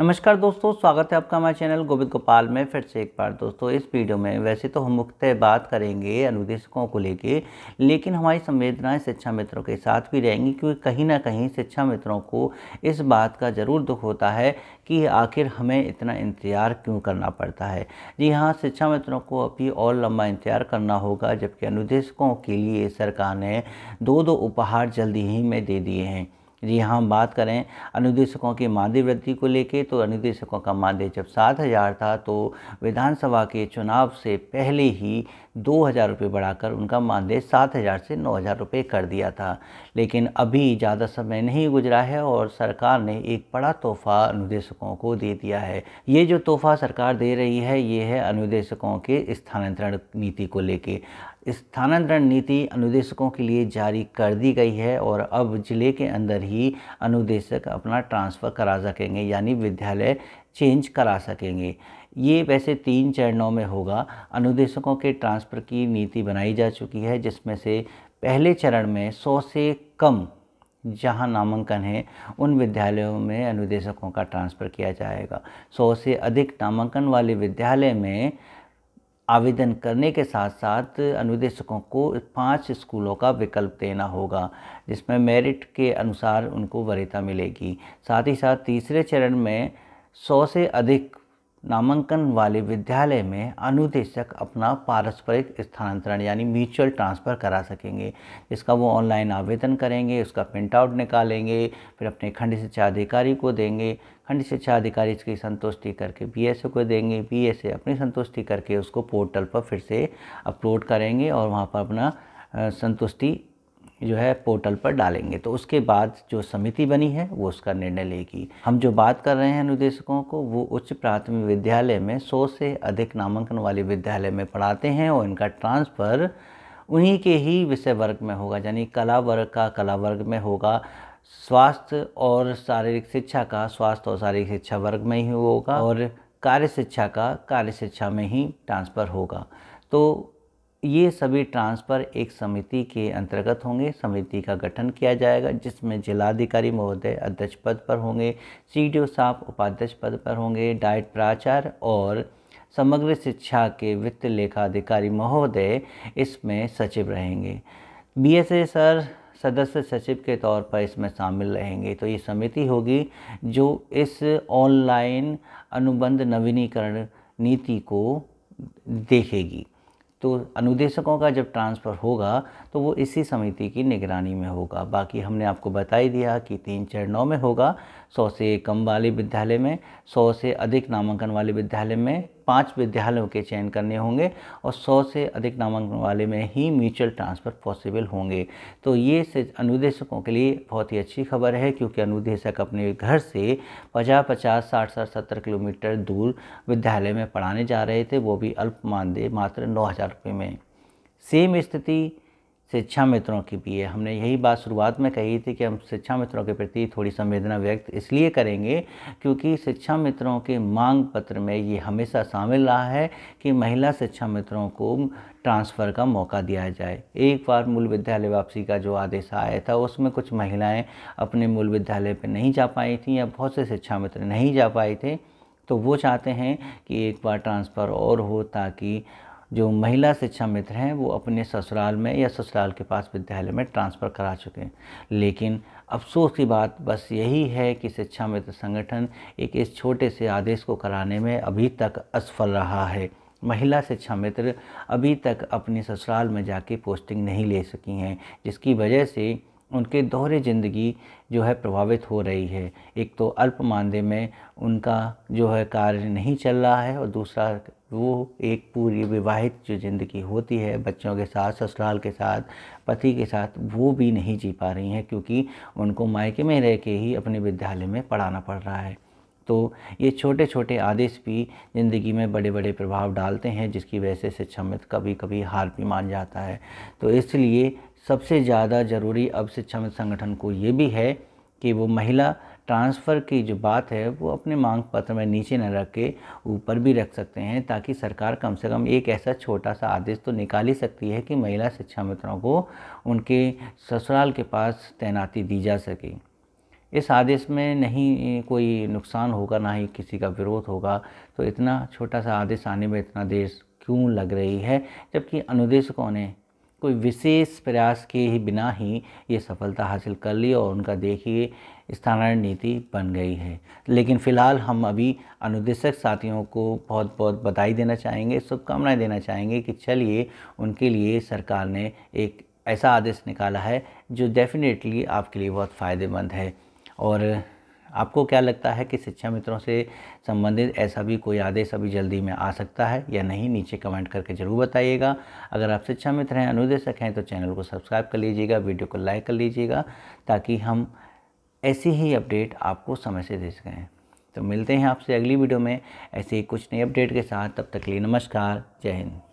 नमस्कार दोस्तों स्वागत है आपका हमारे चैनल गोविंद गोपाल में फिर से एक बार दोस्तों इस वीडियो में वैसे तो हम मुख्य बात करेंगे अनुदेशकों को लेके लेकिन हमारी संवेदनाएं शिक्षा मित्रों के साथ भी रहेंगी क्योंकि कहीं ना कहीं शिक्षा मित्रों को इस बात का ज़रूर दुख होता है कि आखिर हमें इतना इंतज़ार क्यों करना पड़ता है जी हाँ शिक्षा मित्रों को अभी और लंबा इंतज़ार करना होगा जबकि अनुदेशकों के लिए सरकार ने दो दो उपहार जल्दी ही में दे दिए हैं जी हाँ हम बात करें अनुदेशकों की मानदेय वृद्धि को लेके तो अनुदेशकों का मानदेय जब सात हज़ार था तो विधानसभा के चुनाव से पहले ही दो हज़ार रुपये बढ़ाकर उनका मानदेय सात हज़ार से नौ हज़ार रुपये कर दिया था लेकिन अभी ज़्यादा समय नहीं गुजरा है और सरकार ने एक बड़ा तोहफ़ा अनुदेशकों को दे दिया है ये जो तोहफ़ा सरकार दे रही है ये है अनुदेशकों के स्थानांतरण नीति को लेके स्थानांतरण नीति अनुदेशकों के लिए जारी कर दी गई है और अब जिले के अंदर ही अनुदेशक अपना ट्रांसफ़र करा सकेंगे यानी विद्यालय चेंज करा सकेंगे ये वैसे तीन चरणों में होगा अनुदेशकों के ट्रांसफ़र की नीति बनाई जा चुकी है जिसमें से पहले चरण में सौ से कम जहाँ नामांकन है उन विद्यालयों में अनुदेशकों का ट्रांसफ़र किया जाएगा सौ से अधिक नामांकन वाले विद्यालय में आवेदन करने के साथ साथ अनुदेशकों को पांच स्कूलों का विकल्प देना होगा जिसमें मेरिट के अनुसार उनको वरीयता मिलेगी साथ ही साथ तीसरे चरण में सौ से अधिक नामांकन वाले विद्यालय में अनुदेशक अपना पारस्परिक स्थानांतरण यानी म्यूचुअल ट्रांसफ़र करा सकेंगे इसका वो ऑनलाइन आवेदन करेंगे उसका प्रिंट आउट निकालेंगे फिर अपने खंड शिक्षा अधिकारी को देंगे खंड शिक्षा अधिकारी इसकी संतुष्टि करके बी को देंगे बी अपनी संतुष्टि करके उसको पोर्टल पर फिर से अपलोड करेंगे और वहाँ पर अपना संतुष्टि जो है पोर्टल पर डालेंगे तो उसके बाद जो समिति बनी है वो उसका निर्णय लेगी हम जो बात कर रहे हैं निर्देशकों को वो उच्च प्राथमिक विद्यालय में 100 से अधिक नामांकन वाले विद्यालय में पढ़ाते हैं और इनका ट्रांसफ़र उन्हीं के ही विषय वर्ग में होगा यानी कला वर्ग का कला वर्ग में होगा स्वास्थ्य और शारीरिक शिक्षा का स्वास्थ्य और शारीरिक शिक्षा वर्ग में ही होगा और कार्य शिक्षा का कार्य शिक्षा में ही ट्रांसफ़र होगा तो ये सभी ट्रांसफ़र एक समिति के अंतर्गत होंगे समिति का गठन किया जाएगा जिसमें जिलाधिकारी महोदय अध्यक्ष पद पर होंगे सी डी साहब उपाध्यक्ष पद पर होंगे डाइट प्राचार्य और समग्र शिक्षा के वित्त लेखाधिकारी महोदय इसमें सचिव रहेंगे बी सर सदस्य सचिव के तौर पर इसमें शामिल रहेंगे तो ये समिति होगी जो इस ऑनलाइन अनुबंध नवीनीकरण नीति को देखेगी तो अनुदेशकों का जब ट्रांसफ़र होगा तो वो इसी समिति की निगरानी में होगा बाकी हमने आपको बता ही दिया कि तीन चरणों में होगा सौ से कम वाले विद्यालय में सौ से अधिक नामांकन वाले विद्यालय में पाँच विद्यालयों के चयन करने होंगे और सौ से अधिक नामांकन वाले में ही म्यूचुअल ट्रांसफ़र पॉसिबल होंगे तो ये से अनुदेशकों के लिए बहुत ही अच्छी खबर है क्योंकि अनुदेशक अपने घर से पचास पचास साठ साठ सत्तर किलोमीटर दूर विद्यालय में पढ़ाने जा रहे थे वो भी अल्प मानदेय मात्र नौ हज़ार रुपये में सेम स्थिति शिक्षा मित्रों की भी है हमने यही बात शुरुआत में कही थी कि हम शिक्षा मित्रों के प्रति थोड़ी संवेदना व्यक्त इसलिए करेंगे क्योंकि शिक्षा मित्रों के मांग पत्र में ये हमेशा शामिल रहा है कि महिला शिक्षा मित्रों को ट्रांसफ़र का मौका दिया जाए एक बार मूल विद्यालय वापसी का जो आदेश आया था उसमें कुछ महिलाएँ अपने मूल विद्यालय पर नहीं जा पाई थी या बहुत से शिक्षा मित्र नहीं जा पाए थे तो वो चाहते हैं कि एक बार ट्रांसफ़र और हो ताकि जो महिला शिक्षा मित्र हैं वो अपने ससुराल में या ससुराल के पास विद्यालय में ट्रांसफ़र करा चुके हैं लेकिन अफसोस की बात बस यही है कि शिक्षा मित्र संगठन एक इस छोटे से आदेश को कराने में अभी तक असफल रहा है महिला शिक्षा मित्र अभी तक अपने ससुराल में जाके पोस्टिंग नहीं ले सकी हैं जिसकी वजह से उनके दोहरे ज़िंदगी जो है प्रभावित हो रही है एक तो अल्प मानदेय में उनका जो है कार्य नहीं चल रहा है और दूसरा वो एक पूरी विवाहित जो ज़िंदगी होती है बच्चों के साथ ससुराल के साथ पति के साथ वो भी नहीं जी पा रही हैं क्योंकि उनको मायके में रह के ही अपने विद्यालय में पढ़ाना पड़ रहा है तो ये छोटे छोटे आदेश भी ज़िंदगी में बड़े बड़े प्रभाव डालते हैं जिसकी वजह से शिक्षा मित्र कभी कभी हार भी मान जाता है तो इसलिए सबसे ज़्यादा ज़रूरी अब शिक्षा मित्र संगठन को ये भी है कि वो महिला ट्रांसफ़र की जो बात है वो अपने मांग पत्र में नीचे न रख के ऊपर भी रख सकते हैं ताकि सरकार कम से कम एक ऐसा छोटा सा आदेश तो निकाल ही सकती है कि महिला शिक्षा मित्रों को उनके ससुराल के पास तैनाती दी जा सके इस आदेश में नहीं कोई नुकसान होगा ना ही किसी का विरोध होगा तो इतना छोटा सा आदेश आने में इतना देर क्यों लग रही है जबकि अनुदेशकों ने कोई विशेष प्रयास के ही बिना ही ये सफलता हासिल कर ली और उनका देखिए स्थानांतरण नीति बन गई है लेकिन फ़िलहाल हम अभी अनुदेशक साथियों को बहुत बहुत बधाई देना चाहेंगे शुभकामनाएं देना चाहेंगे कि चलिए उनके लिए सरकार ने एक ऐसा आदेश निकाला है जो डेफिनेटली आपके लिए बहुत फ़ायदेमंद है और आपको क्या लगता है कि शिक्षा मित्रों से संबंधित ऐसा भी कोई आदेश अभी जल्दी में आ सकता है या नहीं नीचे कमेंट करके ज़रूर बताइएगा अगर आप शिक्षा मित्र हैं अनुदेशक हैं तो चैनल को सब्सक्राइब कर लीजिएगा वीडियो को लाइक कर लीजिएगा ताकि हम ऐसी ही अपडेट आपको समय से दे सकें तो मिलते हैं आपसे अगली वीडियो में ऐसे ही कुछ नई अपडेट के साथ तब तक लिए नमस्कार जय हिंद